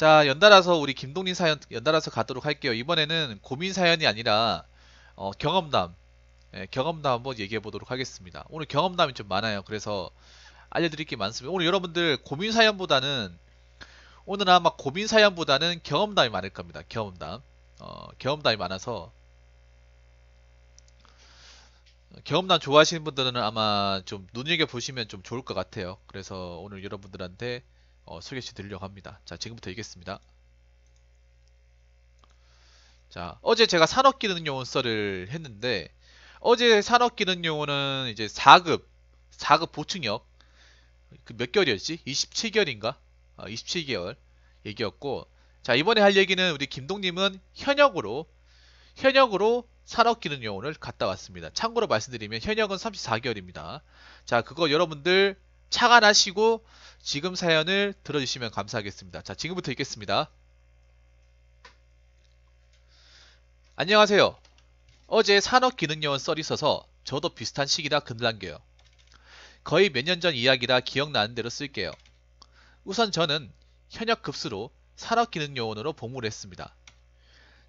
자 연달아서 우리 김동린 사연 연달아서 가도록 할게요. 이번에는 고민 사연이 아니라 어, 경험담 예, 경험담 한번 얘기해 보도록 하겠습니다. 오늘 경험담이 좀 많아요. 그래서 알려드릴 게 많습니다. 오늘 여러분들 고민 사연보다는 오늘 아마 고민 사연보다는 경험담이 많을 겁니다. 경험담 어, 경험담이 많아서 경험담 좋아하시는 분들은 아마 좀 눈여겨 보시면 좀 좋을 것 같아요. 그래서 오늘 여러분들한테 어, 소개시 드리려고 합니다. 자, 지금부터 읽겠습니다. 자, 어제 제가 산업기능용원서를 했는데 어제 산업기능용원은 이제 4급, 4급 보충역 그 몇 개월이었지? 27개월인가? 아, 27개월 얘기였고 자, 이번에 할 얘기는 우리 김동님은 현역으로 현역으로 산업기능용원을 갔다 왔습니다. 참고로 말씀드리면 현역은 34개월입니다. 자, 그거 여러분들 차가하시고 지금 사연을 들어주시면 감사하겠습니다. 자, 지금부터 읽겠습니다. 안녕하세요. 어제 산업기능요원 썰이 있어서 저도 비슷한 시기라 근란겨요 거의 몇 년 전 이야기라 기억나는 대로 쓸게요. 우선 저는 현역 급수로 산업기능요원으로 복무를 했습니다.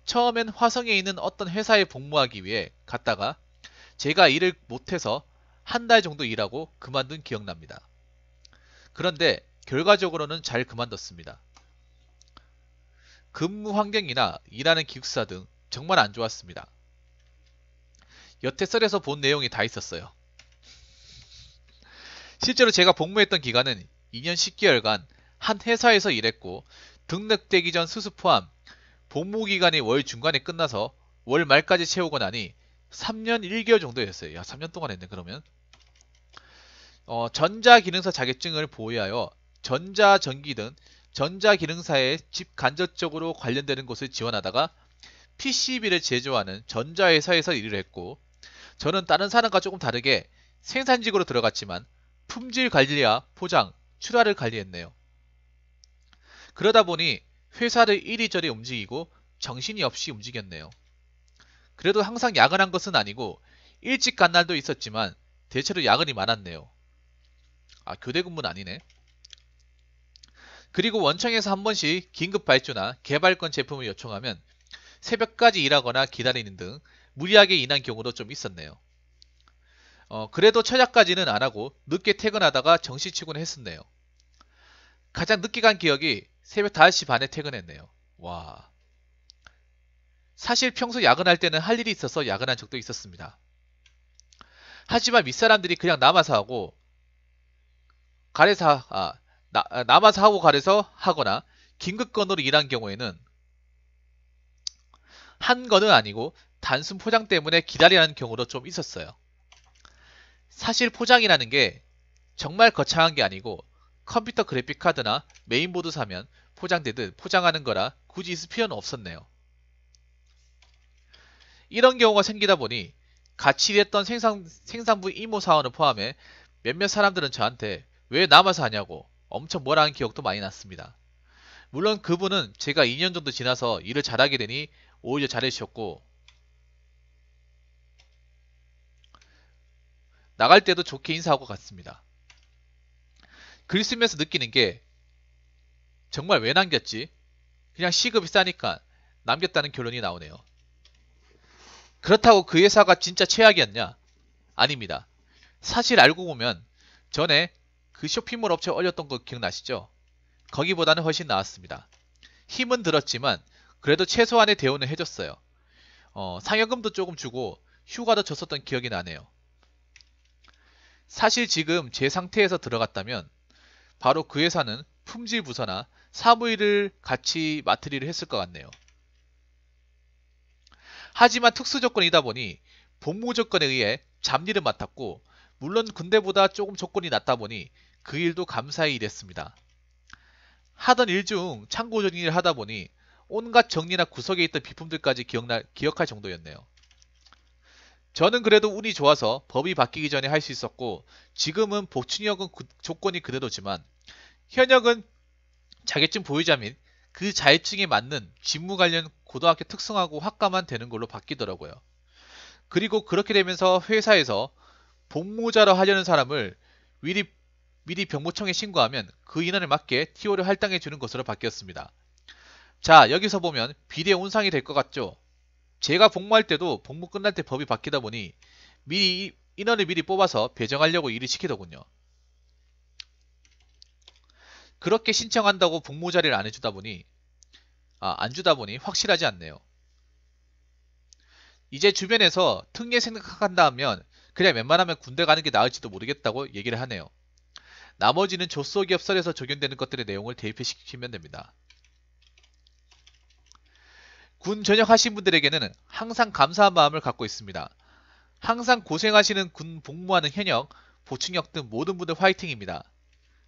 처음엔 화성에 있는 어떤 회사에 복무하기 위해 갔다가 제가 일을 못해서 한 달 정도 일하고 그만둔 기억납니다. 그런데 결과적으로는 잘 그만뒀습니다. 근무 환경이나 일하는 기숙사 등 정말 안 좋았습니다. 여태 썰에서 본 내용이 다 있었어요. 실제로 제가 복무했던 기간은 2년 10개월간 한 회사에서 일했고 등록되기 전 수습 포함 복무 기간이 월 중간에 끝나서 월 말까지 채우고 나니 3년 1개월 정도였어요. 야, 3년 동안 했네 그러면. 어, 전자기능사 자격증을 보유하여 전자, 전기 등 전자기능사에 집 간접적으로 관련되는 곳을 지원하다가 PCB를 제조하는 전자회사에서 일을 했고 저는 다른 사람과 조금 다르게 생산직으로 들어갔지만 품질 관리와 포장, 출하를 관리했네요. 그러다 보니 회사를 이리저리 움직이고 정신이 없이 움직였네요. 그래도 항상 야근한 것은 아니고 일찍 간 날도 있었지만 대체로 야근이 많았네요. 아 교대 근무는 아니네 그리고 원청에서 한 번씩 긴급 발주나 개발권 제품을 요청하면 새벽까지 일하거나 기다리는 등 무리하게 인한 경우도 좀 있었네요. 어, 그래도 철야까지는 안하고 늦게 퇴근하다가 정시치곤 했었네요. 가장 늦게 간 기억이 새벽 5시 반에 퇴근했네요. 와. 사실 평소 야근할 때는 할 일이 있어서 야근한 적도 있었습니다. 하지만 윗사람들이 그냥 남아서 하고 가래사 아, 나, 아, 남아서 하고 가래서 하거나 긴급건으로 일한 경우에는 한 건은 아니고 단순 포장 때문에 기다리라는 경우도 좀 있었어요. 사실 포장이라는 게 정말 거창한 게 아니고 컴퓨터 그래픽카드나 메인보드 사면 포장되듯 포장하는 거라 굳이 있을 필요는 없었네요. 이런 경우가 생기다 보니 같이 일했던 생산, 생산부 이모 사원을 포함해 몇몇 사람들은 저한테 왜 남아서 하냐고 엄청 뭐라 는 기억도 많이 났습니다. 물론 그분은 제가 2년 정도 지나서 일을 잘하게 되니 오히려 잘해주셨고 나갈 때도 좋게 인사하고 갔습니다. 글 쓰면서 느끼는 게 정말 왜 남겼지? 그냥 시급이 싸니까 남겼다는 결론이 나오네요. 그렇다고 그 회사가 진짜 최악이었냐? 아닙니다. 사실 알고 보면 전에 그 쇼핑몰 업체 에 올렸던 거 기억나시죠? 거기보다는 훨씬 나았습니다. 힘은 들었지만 그래도 최소한의 대우는 해줬어요. 어, 상여금도 조금 주고 휴가도 줬었던 기억이 나네요. 사실 지금 제 상태에서 들어갔다면 바로 그 회사는 품질 부서나 사무일을 같이 맡으리를 했을 것 같네요. 하지만 특수 조건이다 보니 복무 조건에 의해 잡일을 맡았고 물론 군대보다 조금 조건이 낮다 보니 그 일도 감사히 일했습니다. 하던 일 중 창고 정리를 하다 보니 온갖 정리나 구석에 있던 비품들까지 기억나, 기억할 정도였네요. 저는 그래도 운이 좋아서 법이 바뀌기 전에 할 수 있었고 지금은 보충역은 구, 조건이 그대로지만 현역은 자격증 보유자 및 그 자격증에 맞는 직무 관련 고등학교 특성하고 학과만 되는 걸로 바뀌더라고요. 그리고 그렇게 되면서 회사에서 복무자로 하려는 사람을 위립 미리 병무청에 신고하면 그 인원에 맞게 TO를 할당해 주는 것으로 바뀌었습니다. 자, 여기서 보면 비례 온상이 될 것 같죠? 제가 복무할 때도 복무 끝날 때 법이 바뀌다 보니 미리 인원을 미리 뽑아서 배정하려고 일을 시키더군요. 그렇게 신청한다고 복무 자리를 안 해주다 보니 아, 안 주다 보니 확실하지 않네요. 이제 주변에서 특례 생각한다 하면 그냥 웬만하면 군대 가는 게 나을지도 모르겠다고 얘기를 하네요. 나머지는 조속이 엽설에서 적용되는 것들의 내용을 대입시키면 됩니다. 군 전역하신 분들에게는 항상 감사한 마음을 갖고 있습니다. 항상 고생하시는 군 복무하는 현역, 보충역 등 모든 분들 화이팅입니다.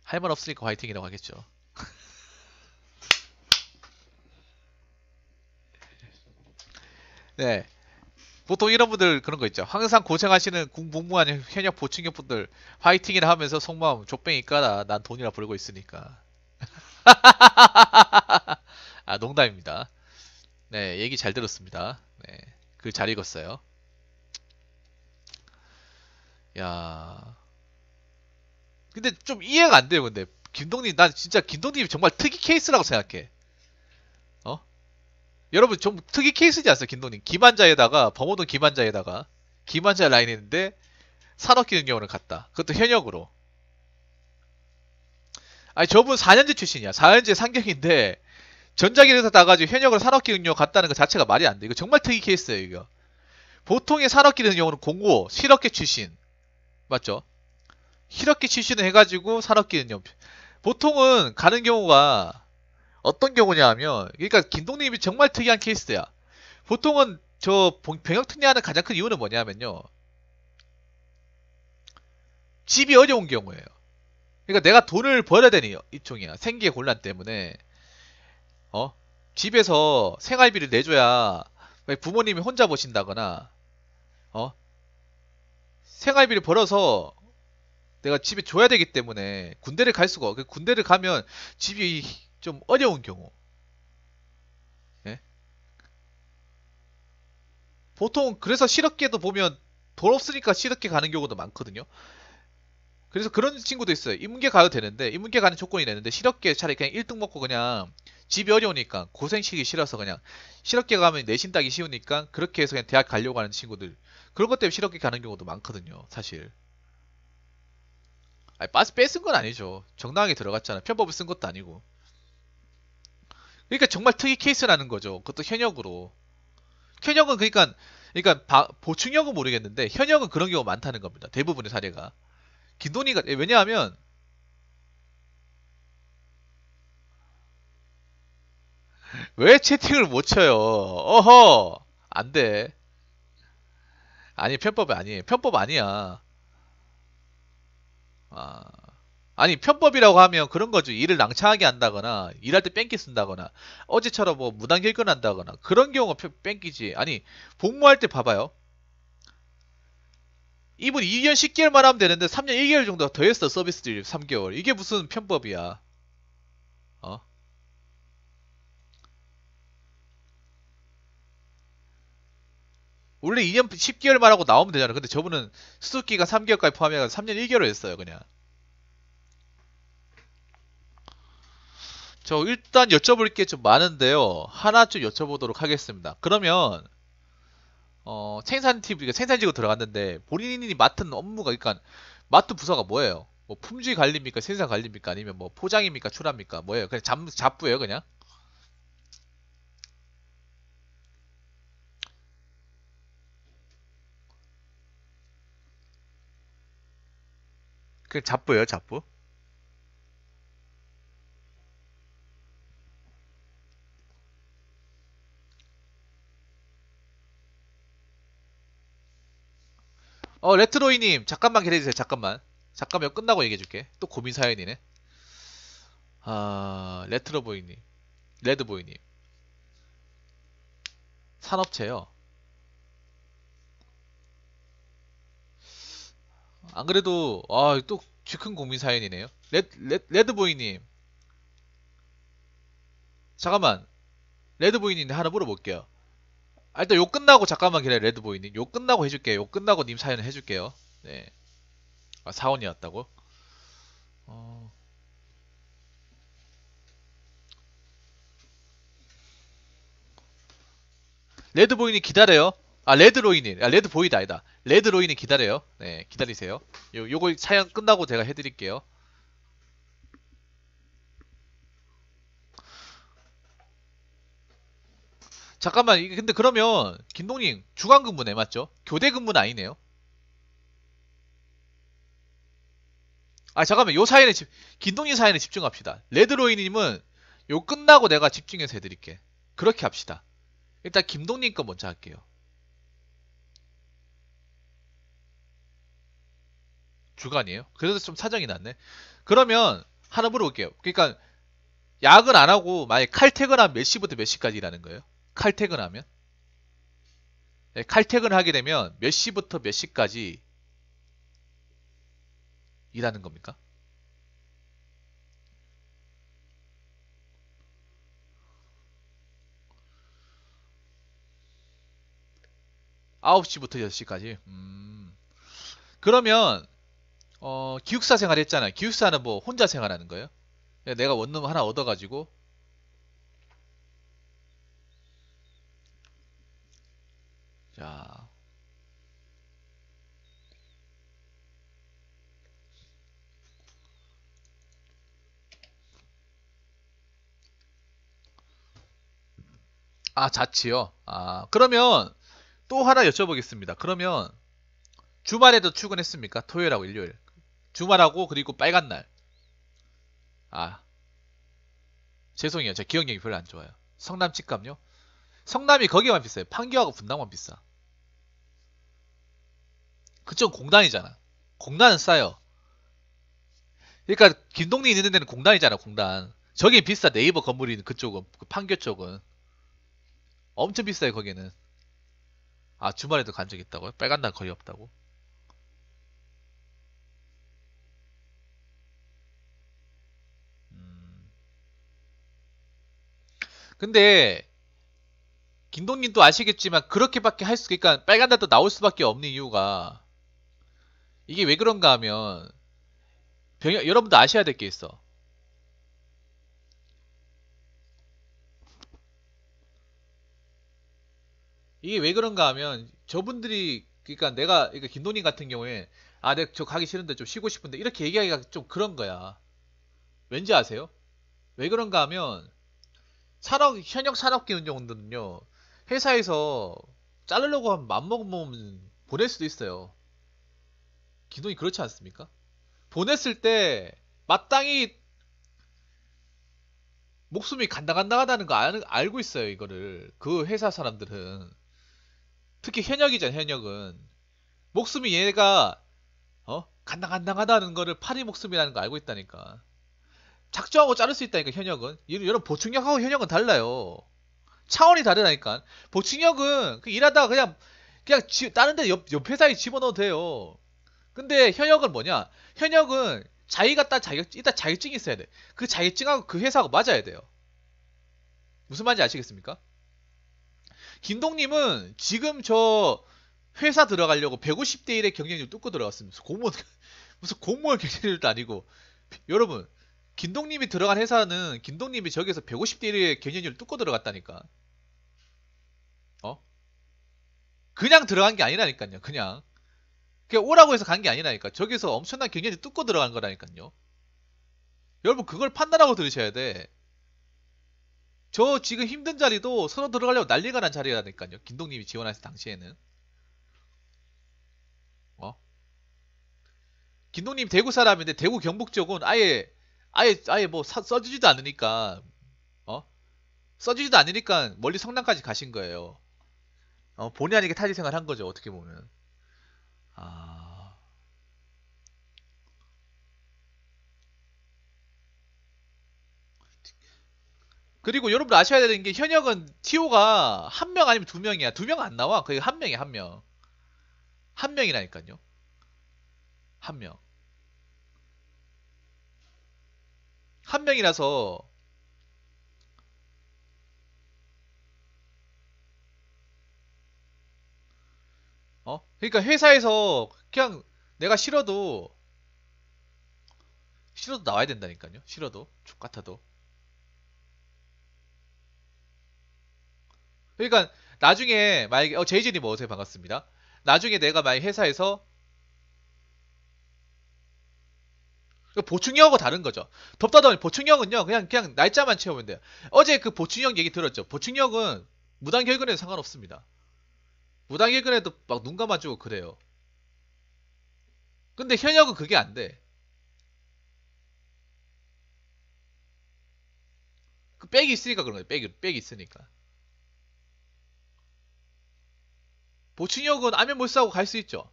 할 말 없으니까 화이팅이라고 하겠죠. 네. 보통 이런 분들 그런 거 있죠. 항상 고생하시는 궁복무관 현역 보충격 분들 화이팅이라 하면서 속마음 족뱅이 까라. 난 돈이라 벌고 있으니까. 아 농담입니다. 네 얘기 잘 들었습니다. 네그잘 읽었어요. 야 근데 좀 이해가 안 돼요. 근데 김동님 난 진짜 김동님이 정말 특이 케이스라고 생각해. 여러분 좀 특이 케이스지 않습니까 김동님 기만자에다가 범호동 기만자에다가기만자 라인인데 산업기능경원을 갔다 그것도 현역으로 아니 저분 4년제 출신이야 4년제 상경인데 전자기능사 따가지고 현역으로 산업기능요 갔다는 것 자체가 말이 안 돼 이거 정말 특이 케이스예요 이거 보통의 산업기능경원은 공고 실업계 출신 맞죠 실업계 출신을 해가지고 산업기능요 보통은 가는 경우가 어떤 경우냐 하면 그러니까 김동님이 정말 특이한 케이스야. 보통은 저 병역 특례하는 가장 큰 이유는 뭐냐면요. 집이 어려운 경우에요 그러니까 내가 돈을 벌어야 되니 이총이야. 생계 곤란 때문에 어 집에서 생활비를 내줘야 부모님이 혼자 보신다거나 어 생활비를 벌어서 내가 집에 줘야 되기 때문에 군대를 갈 수가 없고, 군대를 가면 집이 좀 어려운 경우 예? 보통 그래서 실업계도 보면 돈 없으니까 실업계 가는 경우도 많거든요 그래서 그런 친구도 있어요 인문계 가도 되는데 인문계 가는 조건이 되는데 실업계 차라리 그냥 1등 먹고 그냥 집이 어려우니까 고생시기 키 싫어서 그냥 실업계 가면 내신 따기 쉬우니까 그렇게 해서 그냥 대학 가려고 하는 친구들 그런 것 때문에 실업계 가는 경우도 많거든요 사실 아니, 빠스 뺏은 건 아니죠. 정당하게 들어갔잖아. 편법을 쓴 것도 아니고. 그러니까 정말 특이 케이스라는 거죠. 그것도 현역으로. 현역은 그러니까 그러니까 바, 보충형은 모르겠는데 현역은 그런 경우 많다는 겁니다. 대부분의 사례가. 김돈이가 예, 왜냐하면 왜 채팅을 못 쳐요? 어허 안 돼. 아니 편법이 아니에요. 편법 아니야. 아. 아니 편법이라고 하면 그런 거죠. 일을 낭차하게 한다거나 일할 때 뺑기 쓴다거나 어제처럼 뭐 무단 결근한다거나 그런 경우가 뺑기지. 아니 복무할 때 봐봐요. 이분 2년 10개월만 하면 되는데 3년 1개월 정도 더 했어 서비스 드립 3개월. 이게 무슨 편법이야? 어? 원래 2년 10개월만 하고 나오면 되잖아. 근데 저분은 수습기가 3개월까지 포함해가지고 3년 1개월 했어요 그냥. 저 일단 여쭤볼 게 좀 많은데요. 하나 좀 여쭤보도록 하겠습니다. 그러면 어, 생산팀, 그러니까 생산직으로 들어갔는데 본인이 맡은 업무가 그러니까 맡은 부서가 뭐예요? 뭐 품질 관리입니까? 생산 관리입니까? 아니면 뭐 포장입니까? 출하입니까? 뭐예요? 그냥 잡, 잡부예요, 그냥? 그냥 잡부예요, 잡부? 어 레트로이님 잠깐만 기다려주세요 잠깐만 잠깐만 끝나고 얘기해줄게 또 고민 사연이네 아 레트로보이님 레드보이님 산업체요 안 그래도 아또 쥐큰 고민 사연이네요 레, 레, 레드보이님 잠깐만 레드보이님 하나 물어볼게요 아, 일단 요 끝나고 잠깐만 기다려 레드보이님 요 끝나고 해줄게요 요 끝나고 님 사연 을 해줄게요 네 아, 사원이 왔다고? 어... 레드보이님 기다려요 아 레드로이님 아 레드보이다 아니다 레드로이님 기다려요 네 기다리세요 요, 요거 사연 끝나고 제가 해드릴게요 잠깐만 근데 그러면 김동님 주간 근무네 맞죠? 교대 근무는 아니네요. 아 잠깐만 요 사연에 집 김동님 사연에 집중합시다. 레드로이님은 요 끝나고 내가 집중해서 해드릴게. 그렇게 합시다. 일단 김동님 거 먼저 할게요. 주간이에요. 그래서 좀 사정이 낫네 그러면 하나 물어볼게요. 그러니까 야근 안 하고 만약 칼퇴근하면 몇 시부터 몇 시까지 일하는 거예요? 칼퇴근하면 네, 예, 칼퇴근하게 되면 몇 시부터 몇 시까지 일하는 겁니까? 9 시부터 여섯 시까지 음. 그러면 어, 기숙사 생활 했잖아요. 기숙사는 뭐 혼자 생활하는 거예요. 예, 내가 원룸 하나 얻어가지고 자, 아, 자치요 아, 그러면 또 하나 여쭤보겠습니다. 그러면 주말에도 출근했습니까? 토요일하고 일요일. 주말하고 그리고 빨간 날. 아, 죄송해요. 제 기억력이 별로 안 좋아요. 성남 집값요? 성남이 거기만 비싸요. 판교하고 분당만 비싸. 그쪽은 공단이잖아. 공단은 싸요. 그러니까 김동리 있는 데는 공단이잖아, 공단. 저기 비싸 네이버 건물이 있는 그쪽은 그 판교 쪽은 엄청 비싸요 거기는. 아 주말에도 간 적 있다고요? 빨간 날 거의 없다고? 음. 근데 김동님도 아시겠지만 그렇게밖에 할 수, 그러니까 빨간 날도 나올 수밖에 없는 이유가 이게 왜 그런가 하면 병역, 여러분도 아셔야 될 게 있어. 이게 왜 그런가 하면 저분들이 그러니까 내가 그러니까 김돈인 같은 경우에 아 내가 저 가기 싫은데 좀 쉬고 싶은데 이렇게 얘기하기가 좀 그런 거야. 왠지 아세요? 왜 그런가 하면 산업 현역 산업기 운동들은요 회사에서 자르려고 하면 맘먹으면 보낼 수도 있어요. 기동이 그렇지 않습니까? 보냈을 때 마땅히 목숨이 간당간당하다는 거 알, 고 있어요 이거를 그 회사 사람들은 특히 현역이잖아 현역은 목숨이 얘가 어 간당간당하다는 거를 파리 목숨이라는 거 알고 있다니까 작정하고 자를 수 있다니까 현역은 여러분 보충력하고 현역은 달라요 차원이 다르다니까 보충력은 그 일하다가 그냥 그냥 지, 다른 데 옆, 옆 회사에 집어넣어도 돼요 근데 현역은 뭐냐? 현역은 자기가 딱 자격증, 일단 자격증이 있어야 돼. 그 자격증하고 그 회사하고 맞아야 돼요. 무슨 말인지 아시겠습니까? 김동님은 지금 저 회사 들어가려고 150대 1의 경쟁률 뚫고 들어갔습니다. 공무원, 무슨 공무원 경쟁률도 아니고. 여러분, 김동님이 들어간 회사는 김동님이 저기에서 150대 1의 경쟁률 뚫고 들어갔다니까. 어? 그냥 들어간 게 아니라니까요. 그냥. 오라고 해서 간 게 아니라니까. 저기서 엄청난 경연이 뚫고 들어간 거라니까요. 여러분 그걸 판단하고 들으셔야 돼. 저 지금 힘든 자리도 서로 들어가려고 난리가 난 자리라니까요. 김동님이 지원했을 당시에는. 어? 김동님 대구 사람인데 대구 경북 쪽은 아예 아예 아예 뭐 사, 써주지도 않으니까 어 써주지도 않으니까 멀리 성남까지 가신 거예요. 어 본의 아니게 타지 생활한 거죠 어떻게 보면. 아, 그리고 여러분 아셔야 되는 게 현역은 티오가 한 명 아니면 두 명이야. 두 명 안 나와. 그게 한 명이야, 한 명. 한 명이라니까요. 한 명. 한 명이라서 어? 그러니까 회사에서 그냥 내가 싫어도 싫어도 나와야 된다니까요. 싫어도 족 같아도. 그러니까 나중에 만약에 어 제이진이 뭐 어서 반갑습니다. 나중에 내가 만약 회사에서 그 보충형하고 다른 거죠. 덥다더니 보충형은요, 그냥, 그냥 날짜만 채우면 돼요. 어제 그 보충형 얘기 들었죠. 보충형은 무단결근에는 상관없습니다. 무당일근에도 막 눈 감아주고 그래요. 근데 현역은 그게 안 돼. 그 백이 있으니까 그런 거예 백이, 백이 있으니까. 보충역은 아면 몰사하고갈 수 있죠.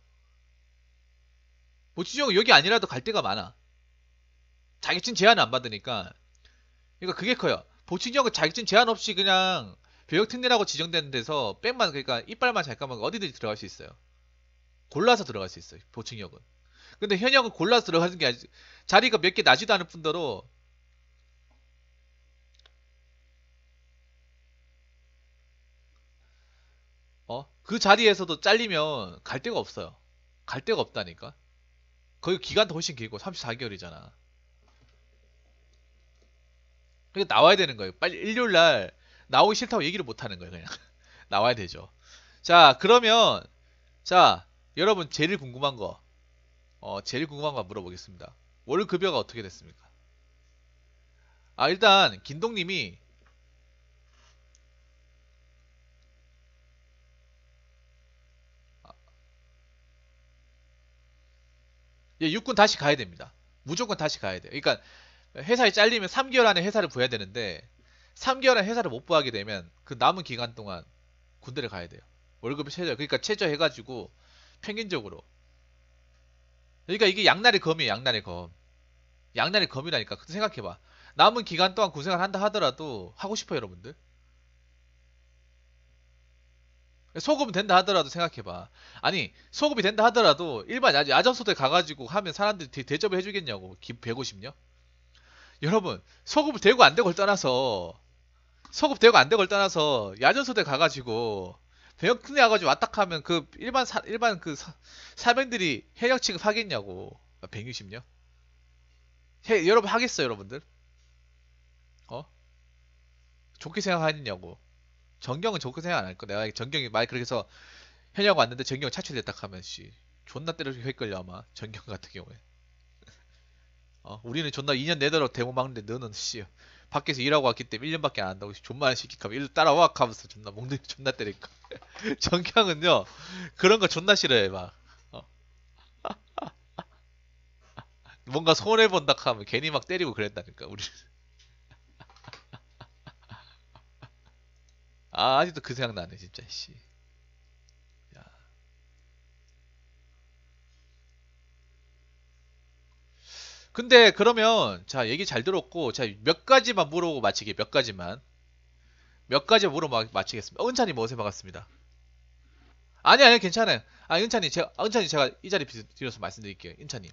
보충역은 여기 아니라도 갈 데가 많아. 자격증 제한을 안 받으니까. 그러니까 그게 커요. 보충역은 자격증 제한 없이 그냥 벽역특례라고 지정된 데서 백만 그러니까 이빨만 잘 까면 어디든지 들어갈 수 있어요. 골라서 들어갈 수 있어요. 보충역은. 근데 현역은 골라서 들어가는 게 아니지. 자리가 몇 개 나지도 않을 뿐더러 어? 그 자리에서도 잘리면 갈 데가 없어요. 갈 데가 없다니까. 거기 기간도 훨씬 길고 34개월이잖아. 그러니까 나와야 되는 거예요. 빨리 일요일 날 나오기 싫다고 얘기를 못 하는 거예요, 그냥. 나와야 되죠. 자, 그러면 자, 여러분 제일 궁금한 거. 어, 제일 궁금한 거 물어보겠습니다. 월 급여가 어떻게 됐습니까? 아, 일단 김동 님이 아. 예, 육군 다시 가야 됩니다. 무조건 다시 가야 돼요. 그러니까 회사에 잘리면 3개월 안에 회사를 보해야 되는데 3개월에 회사를 못 구하게 되면 그 남은 기간 동안 군대를 가야 돼요. 월급이 최저. 그러니까 최저해가지고 평균적으로. 그러니까 이게 양날의 검이에요. 양날의 검. 양날의 검이라니까. 생각해봐. 남은 기간 동안 군생활 한다 하더라도 하고 싶어요. 여러분들. 소급은 된다 하더라도 생각해봐. 아니 소급이 된다 하더라도 일반 야전소대 가가지고 하면 사람들이 대, 접을 해주겠냐고. 기, 1 5 0년 여러분 소급을 되고 안 되고를 떠나서 소급 대고안 되고를 떠나서 야전소대 가가지고 병역특례 가가지고 왔다 하면 그 일반 사, 일반 그 사, 사병들이 해역 취급 하겠냐고 160년 아, 해, 여러분 하겠어요 여러분들 어 좋게 생각하느냐고 전경은 좋게 생각 안 할거 내가 전경이 말 그렇게 해서 현역 왔는데 전경 차출됐다 하면 씨 존나 때려서 헷걸려 아마 전경 같은 경우에 어, 우리는 존나 2년 내도록 대모 막는데 너는 씨 밖에서 일하고 왔기 때문에 1년밖에 안 한다고 존만 시키면 일 따라와 카면서 존나 목둥이 존나 때릴까 정경은요 그런 거 존나 싫어해 막 어. 뭔가 손해 본다 하면 괜히 막 때리고 그랬다니까 우리 아 아직도 그 생각 나네 진짜 씨 근데 그러면 자 얘기 잘 들었고 자 몇 가지만 물어보고 마치게 몇 가지만 몇 가지 물어봐 마치겠습니다. 은찬이 뭐 어제 박았습니다. 아니 아니 괜찮아요. 아 은찬이 제가 은찬이 제가 이 자리 빌어서 말씀드릴게요. 은찬이.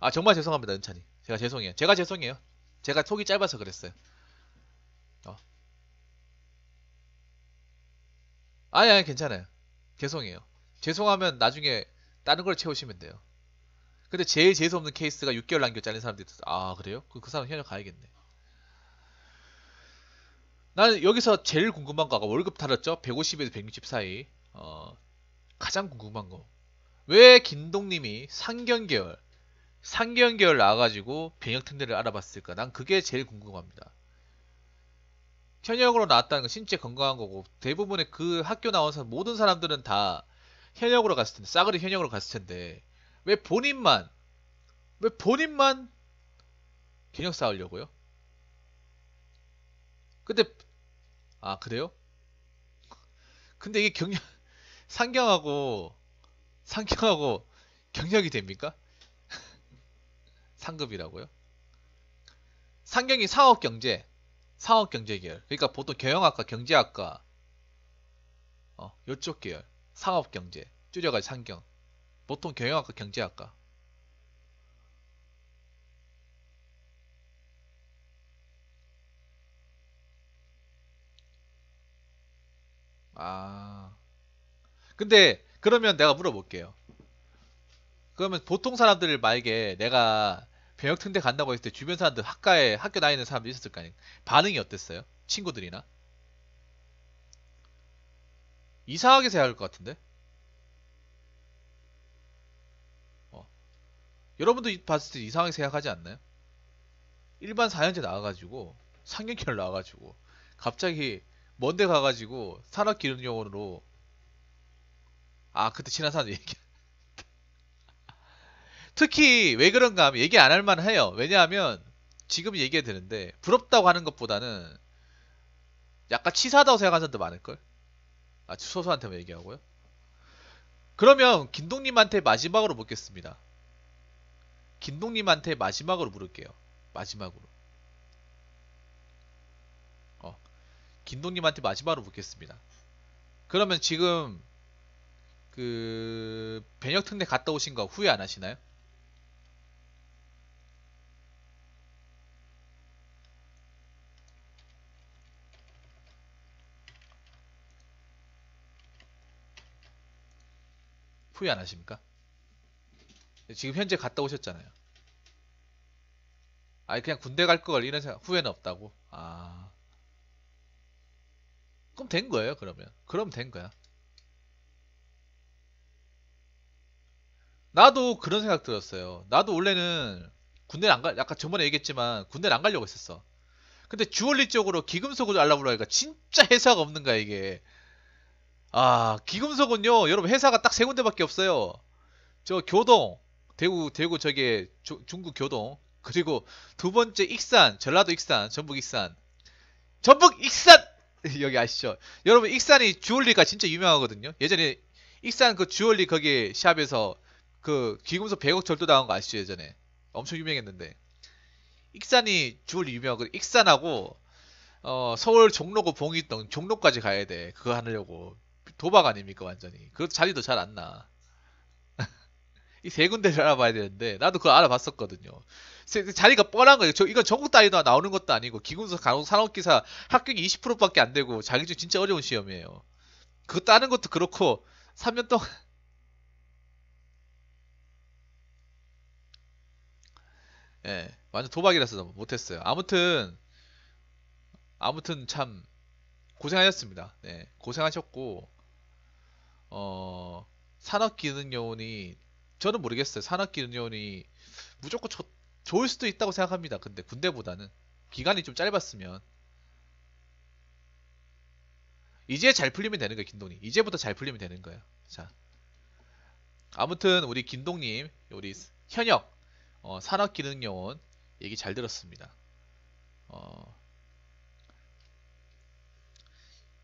아 정말 죄송합니다 은찬이. 제가 죄송해요. 제가 죄송해요. 제가 속이 짧아서 그랬어요. 어. 아니 아니 괜찮아요. 죄송해요. 죄송하면 나중에 다른 걸 채우시면 돼요. 근데 제일 재수 없는 케이스가 6개월 남겨 잘린 사람들 있어. 아 그래요? 그, 그 사람 현역 가야겠네. 나는 여기서 제일 궁금한 거가 월급 달았죠? 150에서 160 사이. 어, 가장 궁금한 거. 왜 김동님이 상견계열, 상견계열 나와가지고 병역 텐데를 알아봤을까? 난 그게 제일 궁금합니다. 현역으로 나왔다는 건 신체 건강한 거고 대부분의 그 학교 나온 사람 모든 사람들은 다 현역으로 갔을 텐데 싸그리 현역으로 갔을 텐데 왜 본인만 왜 본인만 개념 쌓으려고요? 근데 아 그래요? 근데 이게 경력 상경하고 상경하고 경력이 됩니까? 상급이라고요? 상경이 상업경제 상업경제 계열 그러니까 보통 경영학과 경제학과 어, 요쪽 계열 상업경제 줄여가지고 상경 보통 경영학과, 경제학과. 아. 근데 그러면 내가 물어볼게요. 그러면 보통 사람들 말약에 내가 병역특례 간다고 했을 때 주변 사람들 학과에 학교 다니는 사람들 있었을 거 아니에요. 반응이 어땠어요? 친구들이나? 이상하게 생각할 것 같은데? 여러분도 봤을 때 이상하게 생각하지 않나요? 일반 4년제 나와가지고 상경결 나와가지고 갑자기 먼데 가가지고 산업기능용으로 아 그때 친한 사람 얘기 특히 왜 그런가 하면 얘기 안 할 만해요 왜냐하면 지금 얘기해야 되는데 부럽다고 하는 것보다는 약간 치사하다고 생각하는 사람도 많을걸 아 소소한테만 얘기하고요 그러면 김동님한테 마지막으로 묻겠습니다 김동님한테 마지막으로 물을게요. 마지막으로. 어, 김동님한테 마지막으로 묻겠습니다. 그러면 지금 그 변혁 특례 갔다 오신 거 후회 안 하시나요? 후회 안 하십니까? 지금 현재 갔다 오셨잖아요. 아니 그냥 군대 갈 걸 이런 생각 후회는 없다고. 아 그럼 된 거예요 그러면. 그럼 된 거야. 나도 그런 생각 들었어요. 나도 원래는 군대 안 갈, 아까 저번에 얘기했지만 군대를 안 가려고 했었어. 근데 주얼리쪽으로 기금속을 알라고 하니까 그러니까 진짜 회사가 없는 거야 이게. 아 기금속은요 여러분 회사가 딱 세 군데밖에 없어요. 저 교동, 대구 대구 저게 중국 교동 그리고 두 번째 익산 전라도 익산 전북 익산 전북 익산 여기 아시죠? 여러분 익산이 주얼리가 진짜 유명하거든요. 예전에 익산 그 주얼리 거기 샵에서 그 귀금속 100억 절도 당한 거 아시죠? 예전에 엄청 유명했는데 익산이 주얼리 유명하거든. 익산하고 어, 서울 종로구 봉이동 종로까지 가야 돼. 그거 하려고 도박 아닙니까 완전히. 그 자리도 잘 안 나. 이세 군데를 알아봐야 되는데 나도 그거 알아봤었거든요. 자리가 뻔한 거예요. 저 이건 전국 단위로 나오는 것도 아니고 기군서 간호 산업기사 합격이 20%밖에 안 되고 자기 중 진짜 어려운 시험이에요. 그거 따는 것도 그렇고 3년 동안 예, 네, 완전 도박이라서 못했어요. 아무튼 아무튼 참 고생하셨습니다. 네, 고생하셨고 어 산업기능요원이 저는 모르겠어요. 산학기운이 무조건 저, 좋을 수도 있다고 생각합니다. 근데 군대보다는 기간이 좀 짧았으면 이제 잘 풀리면 되는 거예요김동님 이제부터 잘 풀리면 되는 거예요 자, 아무튼 우리 김동님 우리 현역 어, 산업기능요원 얘기 잘 들었습니다. 어,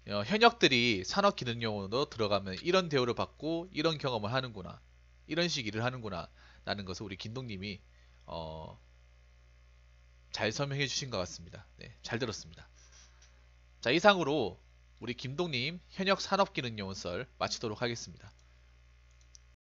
어 현역들이 산업기능요원으로 들어가면 이런 대우를 받고 이런 경험을 하는구나. 이런 식 일을 하는구나 라는 것을 우리 김동님이 어, 잘 설명해 주신 것 같습니다. 네, 잘 들었습니다. 자 이상으로 우리 김동님 현역 산업기능요원설 마치도록 하겠습니다.